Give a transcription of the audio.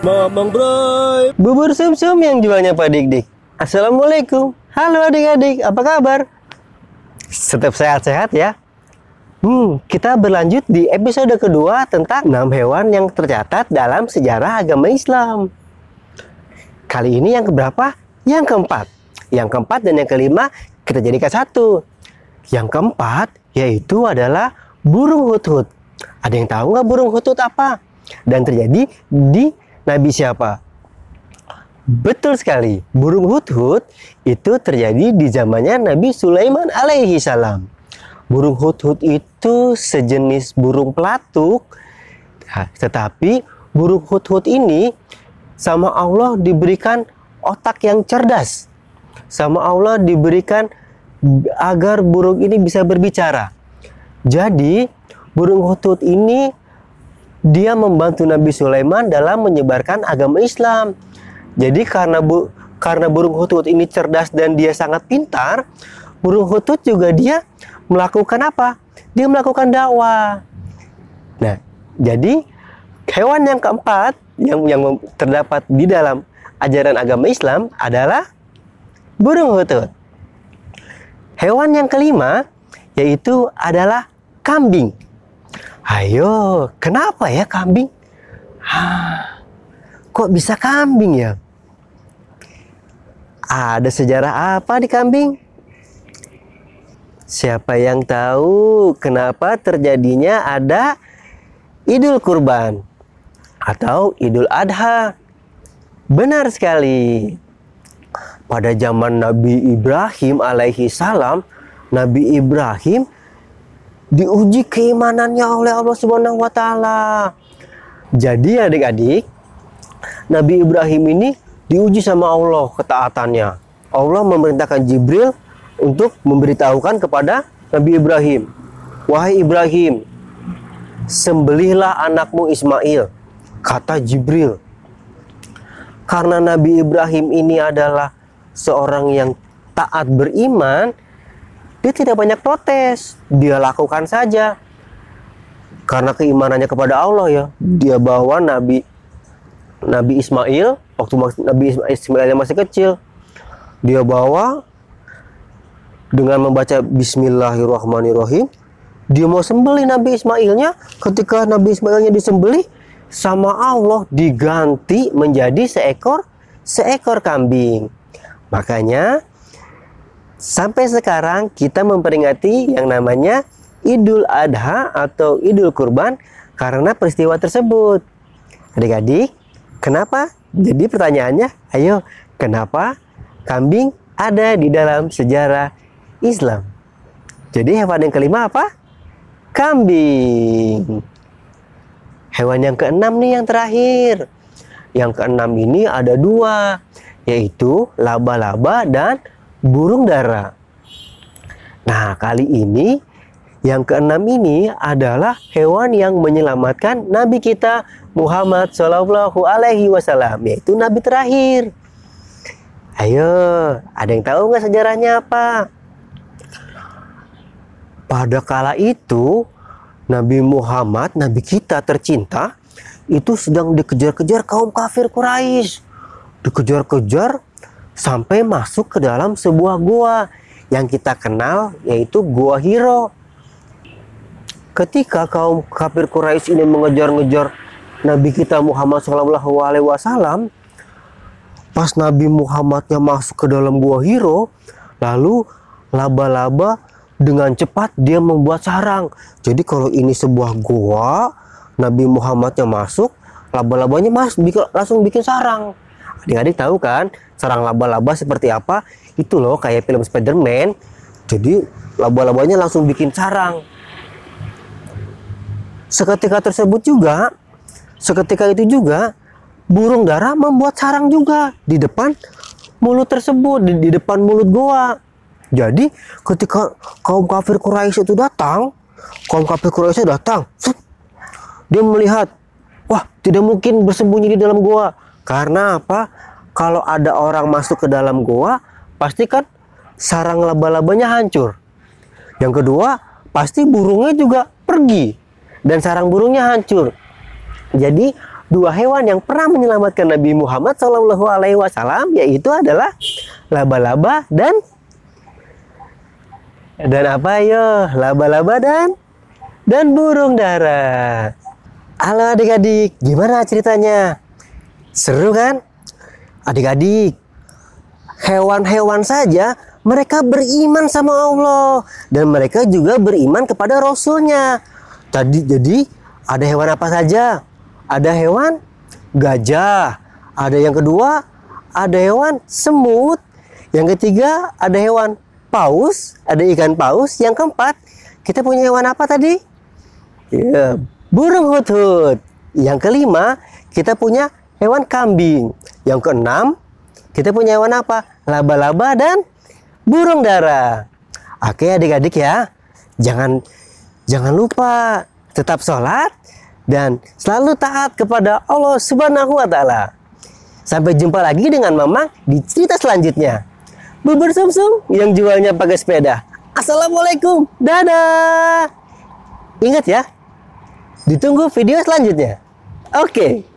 Mamang Bray. Bubur sum-sum yang jualnya Pak Dik-Dik. Assalamualaikum. Halo adik-adik, apa kabar? Tetap sehat-sehat ya. Hmm, kita berlanjut di episode kedua tentang 6 hewan yang tercatat dalam sejarah agama Islam. Kali ini yang keberapa? Yang keempat. Yang keempat dan yang kelima kita jadikan satu. Yang keempat yaitu adalah burung hut-hut. Ada yang tahu nggak burung hut-hut apa? Dan terjadi di Nabi siapa? Betul sekali, burung hut-hut itu terjadi di zamannya Nabi Sulaiman alaihi salam. Burung hut-hut itu sejenis burung pelatuk, nah, tetapi burung hut-hut ini sama Allah diberikan otak yang cerdas. Sama Allah diberikan agar burung ini bisa berbicara. Jadi, burung hutut ini dia membantu Nabi Sulaiman dalam menyebarkan agama Islam. Jadi karena bu, karena burung hutut ini cerdas dan dia sangat pintar, burung hutut juga dia melakukan apa? Dia melakukan dakwah. Nah, jadi hewan yang keempat yang yang terdapat di dalam ajaran agama Islam adalah burung hutut. Hewan yang kelima yaitu adalah kambing. Ayo, kenapa ya kambing? Hah, kok bisa kambing ya? Ada sejarah apa di kambing? Siapa yang tahu kenapa terjadinya ada Idul Kurban atau Idul Adha? Benar sekali pada zaman Nabi Ibrahim alaihi salam, Nabi Ibrahim diuji keimanannya oleh Allah Subhanahu wa taala. Jadi adik-adik, Nabi Ibrahim ini diuji sama Allah ketaatannya. Allah memerintahkan Jibril untuk memberitahukan kepada Nabi Ibrahim, "Wahai Ibrahim, sembelihlah anakmu Ismail." Kata Jibril. Karena Nabi Ibrahim ini adalah seorang yang taat beriman, dia tidak banyak protes, dia lakukan saja. Karena keimanannya kepada Allah ya, dia bawa Nabi Nabi Ismail waktu Nabi Ismail masih kecil, dia bawa dengan membaca Bismillahirrahmanirrahim, dia mau sembelih Nabi Ismailnya, ketika Nabi Ismailnya disembelih, sama Allah diganti menjadi seekor seekor kambing. Makanya sampai sekarang kita memperingati yang namanya Idul Adha atau Idul Kurban karena peristiwa tersebut. Adik-adik, kenapa? Jadi pertanyaannya, ayo, kenapa kambing ada di dalam sejarah Islam? Jadi hewan yang kelima apa? Kambing. Hewan yang keenam nih yang terakhir. Yang keenam ini ada dua yaitu laba-laba dan burung dara. Nah, kali ini yang keenam ini adalah hewan yang menyelamatkan Nabi kita Muhammad Shallallahu Alaihi Wasallam, yaitu Nabi terakhir. Ayo, ada yang tahu nggak sejarahnya apa? Pada kala itu, Nabi Muhammad, Nabi kita tercinta, itu sedang dikejar-kejar kaum kafir Quraisy dikejar-kejar sampai masuk ke dalam sebuah gua yang kita kenal yaitu gua Hiro. Ketika kaum kafir Quraisy ini mengejar-ngejar Nabi kita Muhammad Shallallahu Alaihi Wasallam, pas Nabi Muhammadnya masuk ke dalam gua Hiro, lalu laba-laba dengan cepat dia membuat sarang. Jadi kalau ini sebuah gua Nabi Muhammadnya masuk, laba-labanya mas langsung bikin sarang. Adik-adik tahu kan sarang laba-laba seperti apa? Itu loh kayak film Spider-Man. Jadi laba-labanya langsung bikin sarang. Seketika tersebut juga, seketika itu juga burung dara membuat sarang juga di depan mulut tersebut, di, di depan mulut goa. Jadi ketika kaum kafir Quraisy itu datang, kaum kafir Quraisy datang, dia melihat, wah tidak mungkin bersembunyi di dalam goa. Karena apa? Kalau ada orang masuk ke dalam goa, pasti kan sarang laba-labanya hancur. Yang kedua, pasti burungnya juga pergi dan sarang burungnya hancur. Jadi dua hewan yang pernah menyelamatkan Nabi Muhammad Shallallahu Alaihi Wasallam yaitu adalah laba-laba dan dan apa yo laba-laba dan dan burung dara. Halo adik-adik, gimana ceritanya? Seru kan? Adik-adik, hewan-hewan saja mereka beriman sama Allah dan mereka juga beriman kepada Rasulnya. Jadi, jadi ada hewan apa saja? Ada hewan gajah, ada yang kedua ada hewan semut, yang ketiga ada hewan paus, ada ikan paus, yang keempat kita punya hewan apa tadi? Ya, burung hudhud. Yang kelima kita punya hewan kambing. Yang keenam, kita punya hewan apa? Laba-laba dan burung dara. Oke adik-adik ya, jangan jangan lupa tetap sholat dan selalu taat kepada Allah Subhanahu wa Ta'ala. Sampai jumpa lagi dengan Mama di cerita selanjutnya. Bubur sumsum yang jualnya pakai sepeda. Assalamualaikum, dadah. Ingat ya, ditunggu video selanjutnya. Oke. Okay.